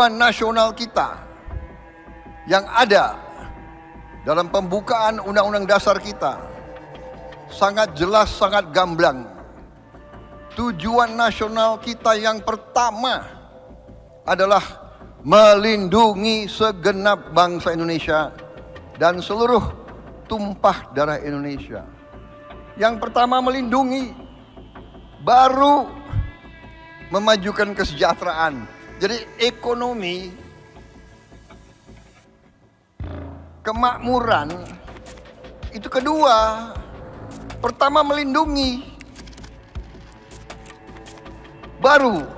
kesatuan nasional kita yang ada dalam pembukaan undang-undang dasar kita sangat jelas, sangat gamblang. Tujuan nasional kita yang pertama adalah melindungi segenap bangsa Indonesia dan seluruh tumpah darah Indonesia. Yang pertama melindungi baru memajukan kesejahteraan jadi ekonomi kemakmuran itu kedua. Pertama melindungi. Baru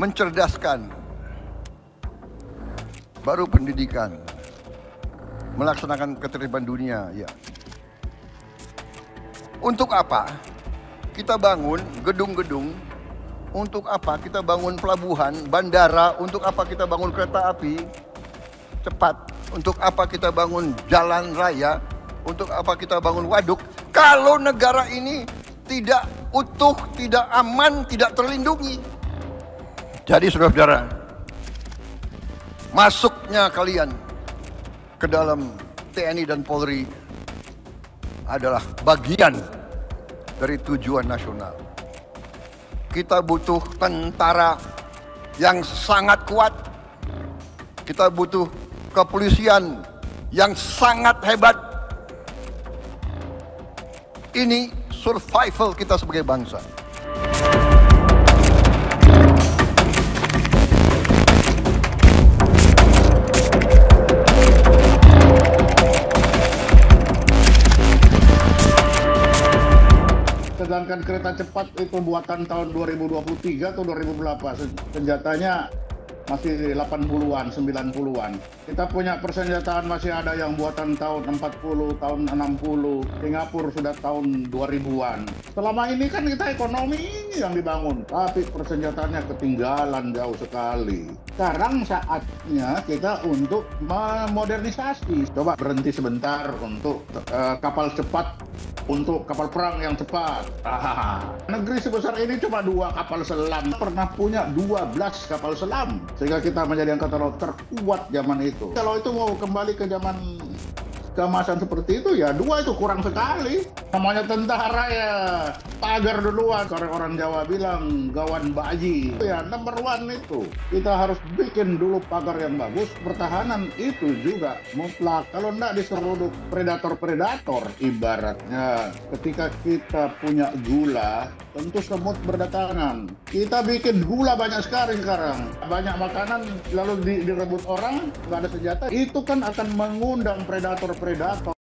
mencerdaskan. Baru pendidikan. Melaksanakan keterlibatan dunia, ya. Untuk apa? Kita bangun gedung-gedung untuk apa kita bangun pelabuhan, bandara? Untuk apa kita bangun kereta api cepat? Untuk apa kita bangun jalan raya? Untuk apa kita bangun waduk? Kalau negara ini tidak utuh, tidak aman, tidak terlindungi. Jadi saudara-saudara, masuknya kalian ke dalam TNI dan Polri adalah bagian dari tujuan nasional. Kita butuh tentara yang sangat kuat. Kita butuh kepolisian yang sangat hebat. Ini survival kita sebagai bangsa. menggunakan kereta cepat itu buatan tahun 2023 atau 2008 senjatanya masih 80-an, 90-an. Kita punya persenjataan masih ada yang buatan tahun 40, tahun 60, Singapura sudah tahun 2000-an. Selama ini kan kita ekonomi ini yang dibangun, tapi persenjataannya ketinggalan jauh sekali. Sekarang saatnya kita untuk memodernisasi. Coba berhenti sebentar untuk uh, kapal cepat, untuk kapal perang yang cepat. negeri sebesar ini cuma dua kapal selam. Pernah punya 12 kapal selam sehingga kita menjadi angkatan laut terkuat zaman itu. Kalau itu mau kembali ke zaman kemasan seperti itu ya dua itu kurang sekali namanya tentara ya pagar duluan orang-orang Jawa bilang gawan baji ya number one itu kita harus bikin dulu pagar yang bagus pertahanan itu juga mutlak kalau enggak diseruduk predator-predator ibaratnya ketika kita punya gula tentu semut berdatangan kita bikin gula banyak sekali sekarang banyak makanan lalu direbut orang nggak ada senjata itu kan akan mengundang predator-predator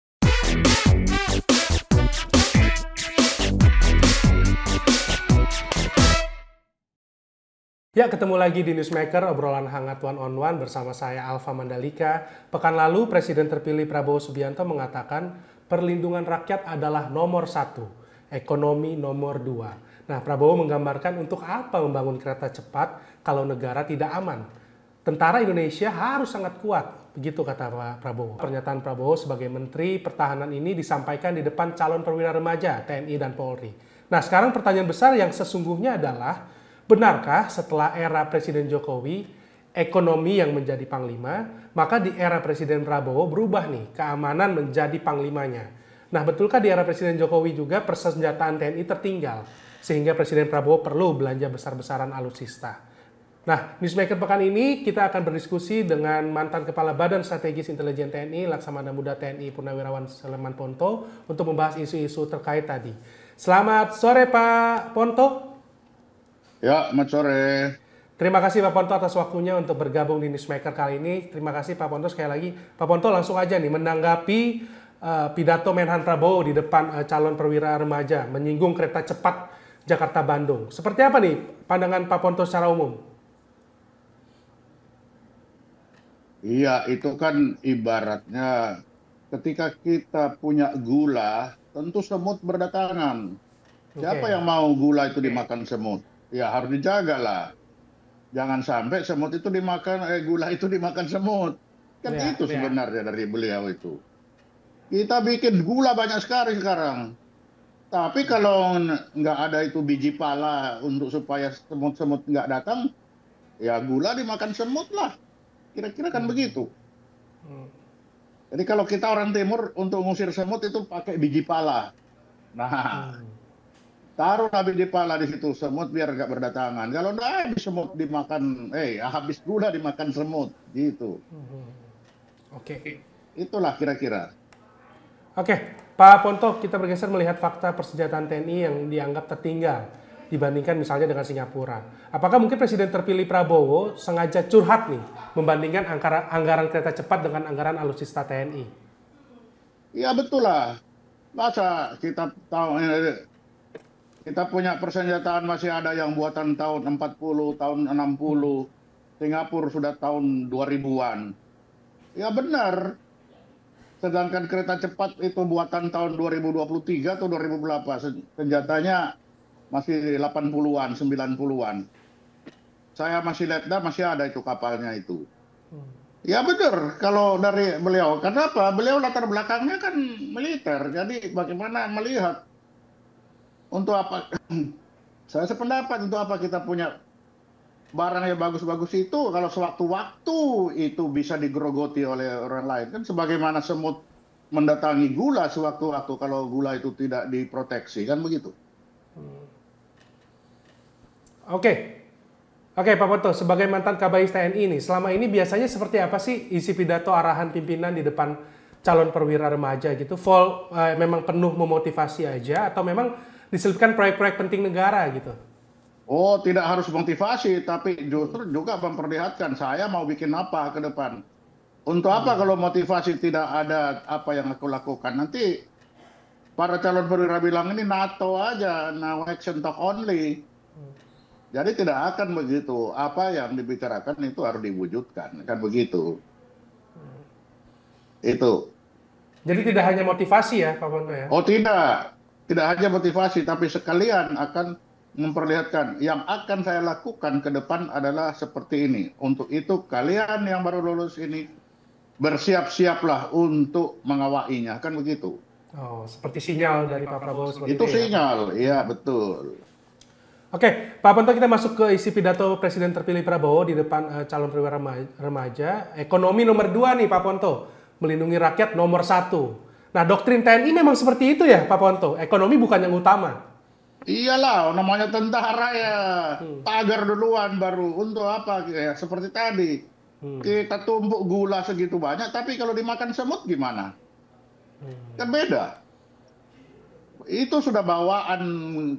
Ya, ketemu lagi di Newsmaker, obrolan hangat one on one bersama saya Alfa Mandalika. Pekan lalu, Presiden terpilih Prabowo Subianto mengatakan perlindungan rakyat adalah nomor satu, ekonomi nomor dua. Nah, Prabowo menggambarkan untuk apa membangun kereta cepat kalau negara tidak aman. Tentara Indonesia harus sangat kuat, begitu kata Pak Prabowo. Pernyataan Prabowo sebagai Menteri Pertahanan ini disampaikan di depan calon perwira remaja TNI dan Polri. Nah, sekarang pertanyaan besar yang sesungguhnya adalah benarkah setelah era Presiden Jokowi ekonomi yang menjadi panglima, maka di era Presiden Prabowo berubah nih keamanan menjadi panglimanya. Nah, betulkah di era Presiden Jokowi juga persenjataan TNI tertinggal sehingga Presiden Prabowo perlu belanja besar-besaran alutsista? Nah, Newsmaker pekan ini kita akan berdiskusi dengan mantan Kepala Badan Strategis Intelijen TNI, Laksamana Muda TNI Purnawirawan Sleman Ponto, untuk membahas isu-isu terkait tadi. Selamat sore Pak Ponto. Ya, selamat sore. Terima kasih Pak Ponto atas waktunya untuk bergabung di Newsmaker kali ini. Terima kasih Pak Ponto sekali lagi. Pak Ponto langsung aja nih menanggapi uh, pidato Menhan Prabowo di depan uh, calon perwira remaja menyinggung kereta cepat Jakarta-Bandung. Seperti apa nih pandangan Pak Ponto secara umum? Iya, itu kan ibaratnya ketika kita punya gula, tentu semut berdatangan. Siapa yang mau gula itu dimakan semut? ya harus dijaga lah. Jangan sampai semut itu dimakan, eh, gula itu dimakan semut. Kan ya, itu ya. sebenarnya dari beliau itu. Kita bikin gula banyak sekali sekarang. Tapi kalau nggak ada itu biji pala untuk supaya semut-semut nggak datang, ya gula dimakan semut lah. Kira-kira kan hmm. begitu. Hmm. Jadi kalau kita orang timur untuk ngusir semut itu pakai biji pala. Nah, hmm. Taruh nabi pala di situ semut biar nggak berdatangan. Kalau nggak eh, habis semut dimakan, eh habis gula dimakan semut gitu. Hmm. Oke. Okay. Itulah kira-kira. Oke, okay. Pak Ponto, kita bergeser melihat fakta persenjataan TNI yang dianggap tertinggal dibandingkan misalnya dengan Singapura. Apakah mungkin Presiden terpilih Prabowo sengaja curhat nih membandingkan anggaran, anggaran kereta cepat dengan anggaran alutsista TNI? Ya betul lah. Masa kita tahu eh, kita punya persenjataan masih ada yang buatan tahun 40, tahun 60. Singapura sudah tahun 2000-an. Ya benar. Sedangkan kereta cepat itu buatan tahun 2023 atau 2008. Senjatanya masih 80-an, 90-an. Saya masih lihat, dah masih ada itu kapalnya itu. Hmm. Ya benar kalau dari beliau. Kenapa? Beliau latar belakangnya kan militer. Jadi bagaimana melihat untuk apa saya sependapat untuk apa kita punya barang yang bagus-bagus itu kalau sewaktu-waktu itu bisa digerogoti oleh orang lain kan sebagaimana semut mendatangi gula sewaktu-waktu kalau gula itu tidak diproteksi kan begitu. Hmm. Oke. Okay. Oke okay, Pak Poto sebagai mantan Kabais TNI ini, selama ini biasanya seperti apa sih isi pidato arahan pimpinan di depan calon perwira remaja gitu? full eh, memang penuh memotivasi aja atau memang diselipkan proyek-proyek penting negara gitu. Oh, tidak harus motivasi, tapi justru juga memperlihatkan saya mau bikin apa ke depan. Untuk apa hmm. kalau motivasi tidak ada apa yang aku lakukan? Nanti para calon perwira bilang ini NATO aja, now action talk only. Hmm. Jadi tidak akan begitu. Apa yang dibicarakan itu harus diwujudkan, kan begitu. Hmm. Itu. Jadi tidak hanya motivasi ya, Pak Bono ya? Oh tidak, tidak hanya motivasi tapi sekalian akan memperlihatkan yang akan saya lakukan ke depan adalah seperti ini. Untuk itu kalian yang baru lulus ini bersiap-siaplah untuk mengawainya, kan begitu. Oh, seperti sinyal dari Pak Prabowo seperti itu. Itu ya? sinyal, iya ya betul. Oke, Pak Ponto kita masuk ke isi pidato Presiden terpilih Prabowo di depan uh, calon perwira remaja. Ekonomi nomor dua nih Pak Ponto, melindungi rakyat nomor satu. Nah, doktrin TNI memang seperti itu ya, Pak Ponto. Ekonomi bukan yang utama. Iyalah, namanya tentara ya. Hmm. Pagar duluan baru. Untuk apa? Ya, seperti tadi. Hmm. Kita tumpuk gula segitu banyak, tapi kalau dimakan semut gimana? Hmm. Kan beda. Itu sudah bawaan,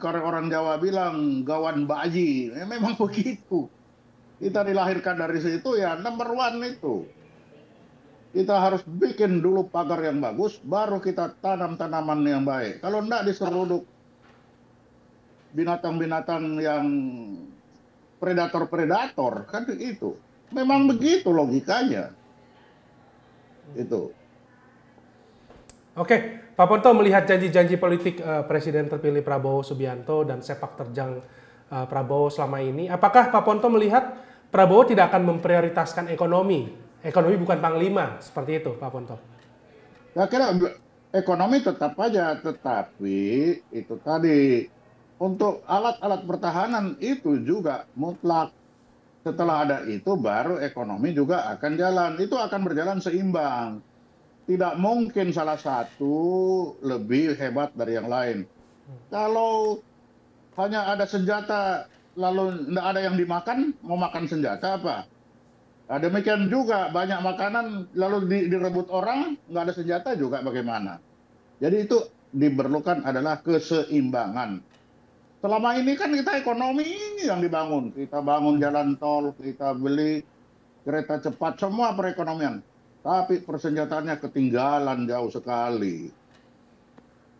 kalau orang Jawa bilang, gawan baji, Ya, memang begitu. Kita dilahirkan dari situ ya, number one itu kita harus bikin dulu pagar yang bagus, baru kita tanam tanaman yang baik. Kalau enggak diseruduk binatang-binatang yang predator-predator, kan itu. Memang hmm. begitu logikanya. Itu. Oke, Pak Ponto melihat janji-janji politik uh, Presiden terpilih Prabowo Subianto dan sepak terjang uh, Prabowo selama ini, apakah Pak Ponto melihat Prabowo tidak akan memprioritaskan ekonomi ekonomi bukan panglima seperti itu Pak Ponto. Ya kira ekonomi tetap aja, tetapi itu tadi untuk alat-alat pertahanan itu juga mutlak. Setelah ada itu baru ekonomi juga akan jalan. Itu akan berjalan seimbang. Tidak mungkin salah satu lebih hebat dari yang lain. Kalau hanya ada senjata lalu tidak ada yang dimakan, mau makan senjata apa? Nah, demikian juga banyak makanan lalu di, direbut orang nggak ada senjata juga bagaimana? Jadi itu diperlukan adalah keseimbangan. Selama ini kan kita ekonomi ini yang dibangun, kita bangun jalan tol, kita beli kereta cepat, semua perekonomian. Tapi persenjataannya ketinggalan jauh sekali.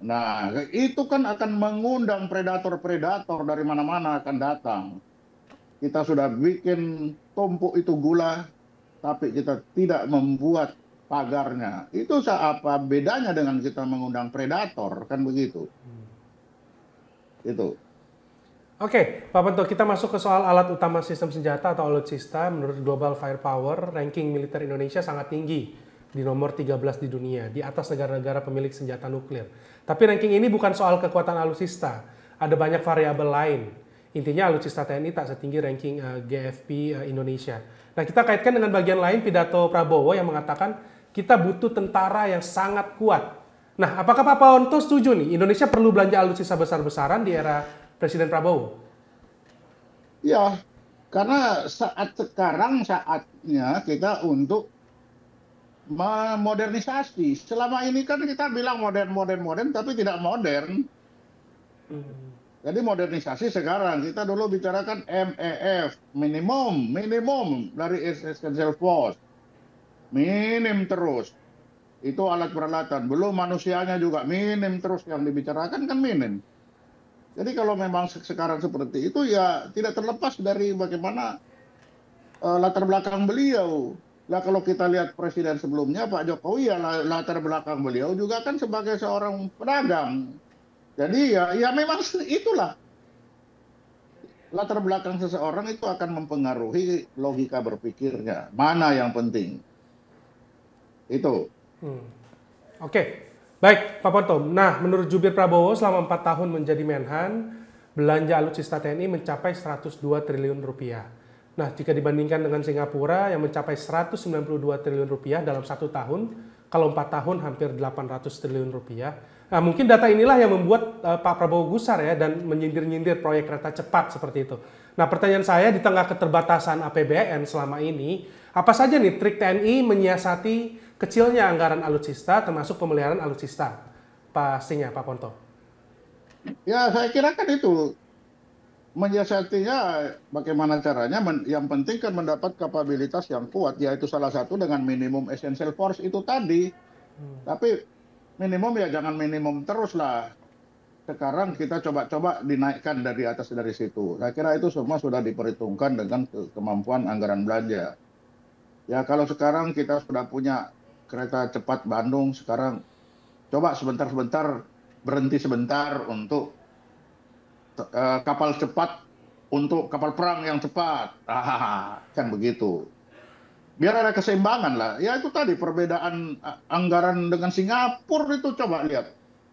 Nah, itu kan akan mengundang predator-predator dari mana-mana akan datang. Kita sudah bikin tumpuk itu gula, tapi kita tidak membuat pagarnya. Itu apa bedanya dengan kita mengundang predator, kan begitu. Hmm. Itu. Oke, okay, Pak Bento, kita masuk ke soal alat utama sistem senjata atau alutsista. Menurut Global Firepower, ranking militer Indonesia sangat tinggi di nomor 13 di dunia, di atas negara-negara pemilik senjata nuklir. Tapi ranking ini bukan soal kekuatan alutsista, ada banyak variabel lain Intinya alutsista TNI tak setinggi ranking uh, eh, GFP uh, eh, Indonesia. Nah, kita kaitkan dengan bagian lain pidato Prabowo yang mengatakan kita butuh tentara yang sangat kuat. Nah, apakah Pak Pawonto setuju nih Indonesia perlu belanja alutsista besar-besaran di era Presiden Prabowo? Ya, karena saat sekarang saatnya kita untuk memodernisasi. Selama ini kan kita bilang modern, modern, modern, tapi tidak modern. Hmm jadi modernisasi sekarang kita dulu bicarakan MEF minimum minimum dari essential force minim terus itu alat peralatan belum manusianya juga minim terus yang dibicarakan kan minim. Jadi kalau memang sekarang seperti itu ya tidak terlepas dari bagaimana uh, latar belakang beliau. Lah kalau kita lihat presiden sebelumnya Pak Jokowi ya latar belakang beliau juga kan sebagai seorang pedagang jadi ya, ya memang itulah latar belakang seseorang itu akan mempengaruhi logika berpikirnya. Mana yang penting? Itu. Hmm. Oke, okay. baik Pak Ponto. Nah, menurut Jubir Prabowo selama 4 tahun menjadi Menhan, belanja alutsista TNI mencapai 102 triliun rupiah. Nah, jika dibandingkan dengan Singapura yang mencapai 192 triliun rupiah dalam satu tahun, kalau empat tahun hampir 800 triliun rupiah, Nah, mungkin data inilah yang membuat uh, Pak Prabowo gusar ya dan menyindir-nyindir proyek kereta cepat seperti itu. Nah, pertanyaan saya di tengah keterbatasan APBN selama ini, apa saja nih trik TNI menyiasati kecilnya anggaran alutsista termasuk pemeliharaan alutsista? Pastinya Pak Ponto. Ya, saya kira kan itu menyiasatinya bagaimana caranya men, yang penting kan mendapat kapabilitas yang kuat yaitu salah satu dengan minimum essential force itu tadi. Hmm. Tapi minimum ya jangan minimum terus lah. Sekarang kita coba-coba dinaikkan dari atas dari situ. Saya kira itu semua sudah diperhitungkan dengan ke kemampuan anggaran belanja. Ya kalau sekarang kita sudah punya kereta cepat Bandung sekarang coba sebentar-sebentar berhenti sebentar untuk uh, kapal cepat untuk kapal perang yang cepat. Ah, kan begitu biar ada keseimbangan lah. Ya itu tadi perbedaan anggaran dengan Singapura itu coba lihat.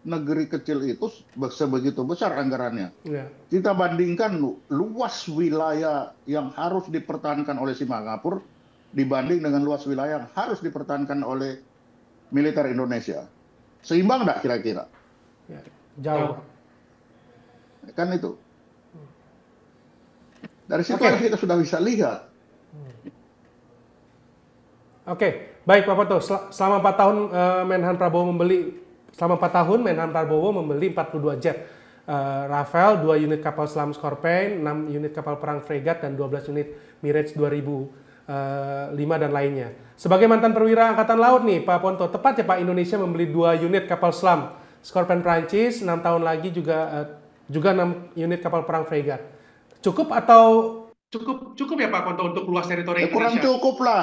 Negeri kecil itu sebegitu besar anggarannya. Ya. Kita bandingkan luas wilayah yang harus dipertahankan oleh Singapura dibanding dengan luas wilayah yang harus dipertahankan oleh militer Indonesia. Seimbang nggak kira-kira? Ya. Jauh. Kan itu. Hmm. Dari situ okay. kita sudah bisa lihat. Hmm. Oke, baik Pak Ponto. Sel selama 4 tahun uh, Menhan Prabowo membeli selama 4 tahun Menhan Prabowo membeli 42 jet. Uh, Rafael, 2 unit kapal selam Scorpion, 6 unit kapal perang fregat, dan 12 unit Mirage eh, lima dan lainnya. Sebagai mantan perwira Angkatan Laut nih, Pak Ponto, tepat ya Pak Indonesia membeli dua unit kapal selam Scorpion Prancis, enam tahun lagi juga uh, juga enam unit kapal perang fregat. Cukup atau cukup cukup ya Pak Ponto untuk luas teritori ya, Indonesia? Kurang cukup lah.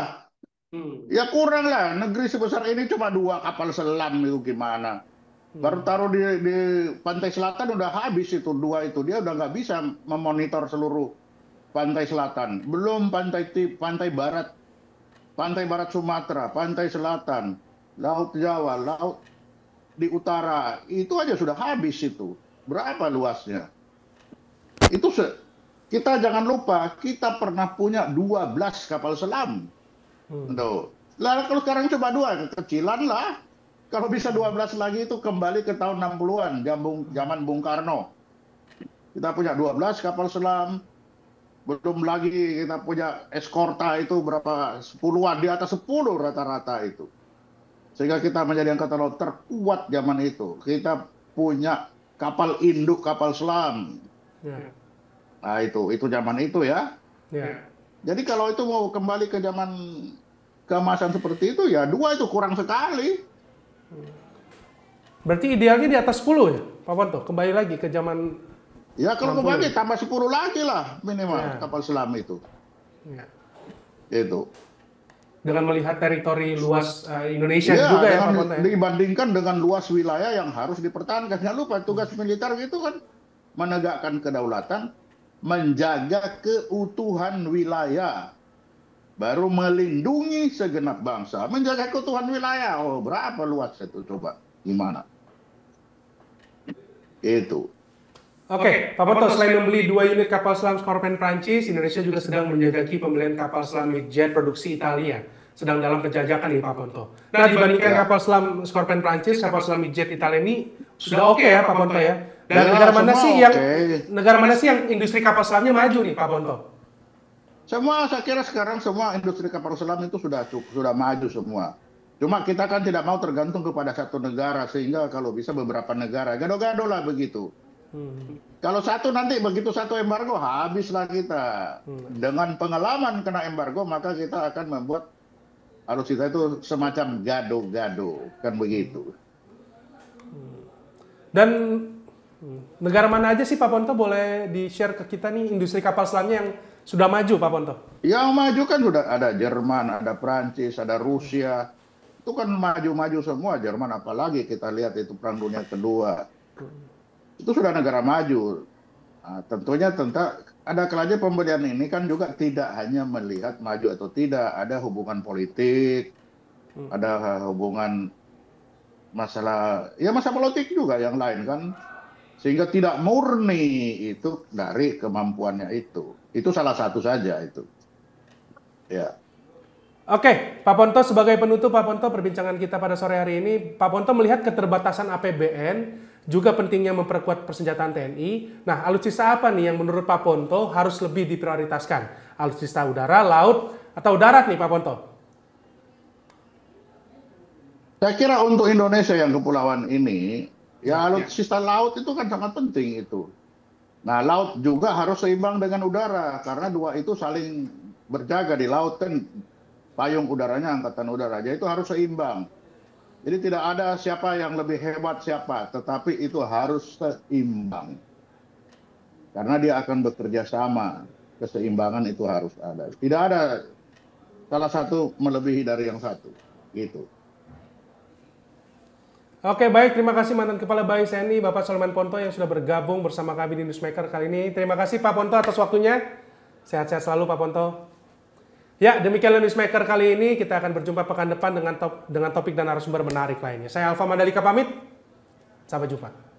Hmm. Ya kurang lah, negeri sebesar ini cuma dua kapal selam itu gimana. Hmm. Baru taruh di, di pantai selatan udah habis itu dua itu dia udah nggak bisa memonitor seluruh pantai selatan. Belum pantai pantai barat, pantai barat Sumatera, pantai selatan, laut Jawa, laut di utara itu aja sudah habis itu. Berapa luasnya? Itu se kita jangan lupa kita pernah punya 12 kapal selam. Hmm. Tuh. Lah kalau sekarang coba dua, kecilan lah. Kalau bisa 12 lagi itu kembali ke tahun 60-an, zaman Bung Karno. Kita punya 12 kapal selam, belum lagi kita punya eskorta itu berapa sepuluhan, di atas sepuluh rata-rata itu. Sehingga kita menjadi angkatan laut terkuat zaman itu. Kita punya kapal induk, kapal selam. Yeah. Nah itu, itu zaman itu ya. Yeah. Jadi kalau itu mau kembali ke zaman keemasan seperti itu ya dua itu kurang sekali. Berarti idealnya di atas 10 ya, Pak Wanto. Kembali lagi ke zaman Ya kalau kembali tambah 10 lagi lah minimal ya. kapal selam itu. Ya. Itu. Dengan melihat teritori luas uh, Indonesia ya, juga ya Pak Ya? Dibandingkan dengan luas wilayah yang harus dipertahankan. Jangan lupa tugas militer itu kan menegakkan kedaulatan, menjaga keutuhan wilayah baru melindungi segenap bangsa menjaga keutuhan wilayah oh berapa luas itu coba gimana itu Oke, okay, Pak Boto, selain membeli dua unit kapal selam Scorpion Prancis, Indonesia juga sedang menjajaki pembelian kapal selam jet produksi Italia. Sedang dalam penjajakan nih Pak Bonto. Nah, nah, dibandingkan ya. kapal selam Scorpion Prancis, kapal selam jet Italia ini sudah oke okay ya, ya Pak Bonto ya, ya? Dan, Dan negara mana sih yang negara mana sih yang industri kapal selamnya maju nih Pak Bonto? Semua saya kira sekarang semua industri kapal selam itu sudah sudah maju semua. Cuma kita kan tidak mau tergantung kepada satu negara sehingga kalau bisa beberapa negara gado-gado lah begitu. Hmm. Kalau satu nanti begitu satu embargo habislah kita. Hmm. Dengan pengalaman kena embargo maka kita akan membuat alutsista itu semacam gado-gado kan begitu. Hmm. Dan Hmm. Negara mana aja sih Pak Ponto boleh di-share ke kita nih industri kapal selamnya yang sudah maju Pak Ponto? Yang maju kan sudah ada Jerman, ada Prancis, ada Rusia. Itu kan maju-maju semua Jerman apalagi kita lihat itu Perang Dunia Kedua. Itu sudah negara maju. Nah, tentunya tentang ada kelajian pemberian ini kan juga tidak hanya melihat maju atau tidak, ada hubungan politik, hmm. ada hubungan masalah ya masalah politik juga yang lain kan sehingga tidak murni itu dari kemampuannya itu. Itu salah satu saja itu. Ya. Oke, Pak Ponto sebagai penutup Pak Ponto perbincangan kita pada sore hari ini, Pak Ponto melihat keterbatasan APBN juga pentingnya memperkuat persenjataan TNI. Nah, alutsista apa nih yang menurut Pak Ponto harus lebih diprioritaskan? Alutsista udara, laut, atau darat nih Pak Ponto? Saya kira untuk Indonesia yang kepulauan ini Ya, ya alutsista laut itu kan sangat penting itu. Nah laut juga harus seimbang dengan udara karena dua itu saling berjaga di laut kan payung udaranya angkatan udara jadi itu harus seimbang. Jadi tidak ada siapa yang lebih hebat siapa, tetapi itu harus seimbang. Karena dia akan bekerja sama, keseimbangan itu harus ada. Tidak ada salah satu melebihi dari yang satu, gitu. Oke baik, terima kasih mantan Kepala Bayi TNI Bapak Solman Ponto yang sudah bergabung bersama kami di Newsmaker kali ini. Terima kasih Pak Ponto atas waktunya. Sehat-sehat selalu Pak Ponto. Ya, demikian Newsmaker kali ini. Kita akan berjumpa pekan depan dengan, top, dengan topik dan narasumber menarik lainnya. Saya Alfa Mandalika pamit. Sampai jumpa.